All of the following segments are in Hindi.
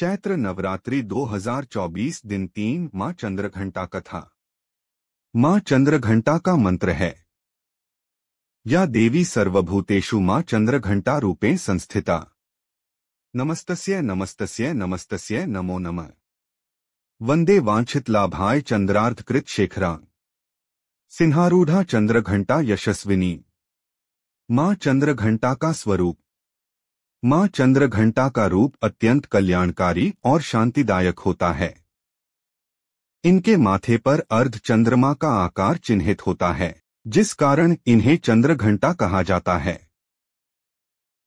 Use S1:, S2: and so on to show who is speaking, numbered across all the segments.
S1: चैत्र नवरात्रि 2024 दिन तीन माँ चंद्रघंटा कथा माँ चंद्रघंटा का मंत्र है या देवी सर्वभूतेषु माँ चंद्रघंटा रूपे संस्थिता नमस्तस्य नमस्तस्य नमस्तस्य नमो नमः वंदे वांछित लाभाय चंद्रार्थकृत शेखरा सिन्हारूढ़ा चंद्रघंटा यशस्विनी माँ चंद्रघंटा का स्वरूप माँ चंद्रघंटा का रूप अत्यंत कल्याणकारी और शांतिदायक होता है इनके माथे पर अर्ध चंद्रमा का आकार चिन्हित होता है जिस कारण इन्हें चंद्रघंटा कहा जाता है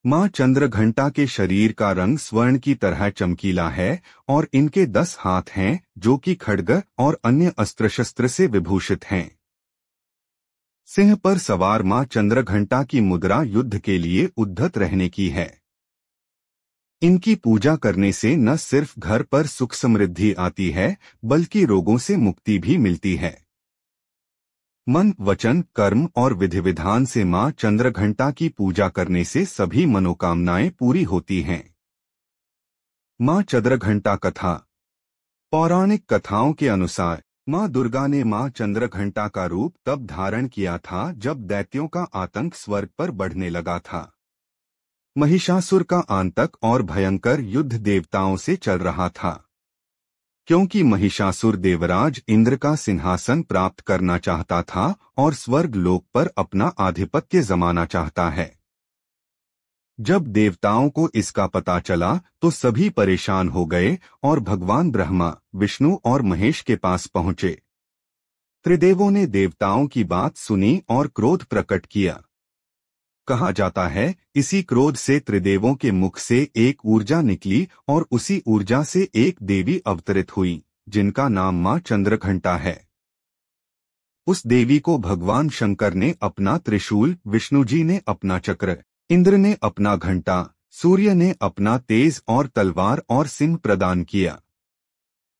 S1: माँ चंद्रघंटा के शरीर का रंग स्वर्ण की तरह चमकीला है और इनके दस हाथ हैं जो कि खड़ग और अन्य अस्त्र शस्त्र से विभूषित हैं सिंह पर सवार माँ चंद्रघंटा की मुद्रा युद्ध के लिए उद्धत रहने की है इनकी पूजा करने से न सिर्फ घर पर सुख समृद्धि आती है बल्कि रोगों से मुक्ति भी मिलती है मन वचन कर्म और विधि विधान से मां चंद्रघंटा की पूजा करने से सभी मनोकामनाएं पूरी होती हैं मां चंद्रघंटा कथा पौराणिक कथाओं के अनुसार मां दुर्गा ने मां चंद्रघंटा का रूप तब धारण किया था जब दैत्यों का आतंक स्वर्ग पर बढ़ने लगा था महिषासुर का आंतक और भयंकर युद्ध देवताओं से चल रहा था क्योंकि महिषासुर देवराज इंद्र का सिंहासन प्राप्त करना चाहता था और स्वर्ग लोक पर अपना आधिपत्य जमाना चाहता है जब देवताओं को इसका पता चला तो सभी परेशान हो गए और भगवान ब्रह्मा विष्णु और महेश के पास पहुंचे त्रिदेवों ने देवताओं की बात सुनी और क्रोध प्रकट किया कहा जाता है इसी क्रोध से त्रिदेवों के मुख से एक ऊर्जा निकली और उसी ऊर्जा से एक देवी अवतरित हुई जिनका नाम माँ चंद्रघंटा है उस देवी को भगवान शंकर ने अपना त्रिशूल विष्णु जी ने अपना चक्र इंद्र ने अपना घंटा सूर्य ने अपना तेज और तलवार और सिंह प्रदान किया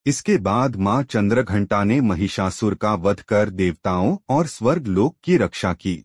S1: इसके बाद मां चंद्रघंटा ने महिषासुर का वध कर देवताओं और स्वर्ग लोक की रक्षा की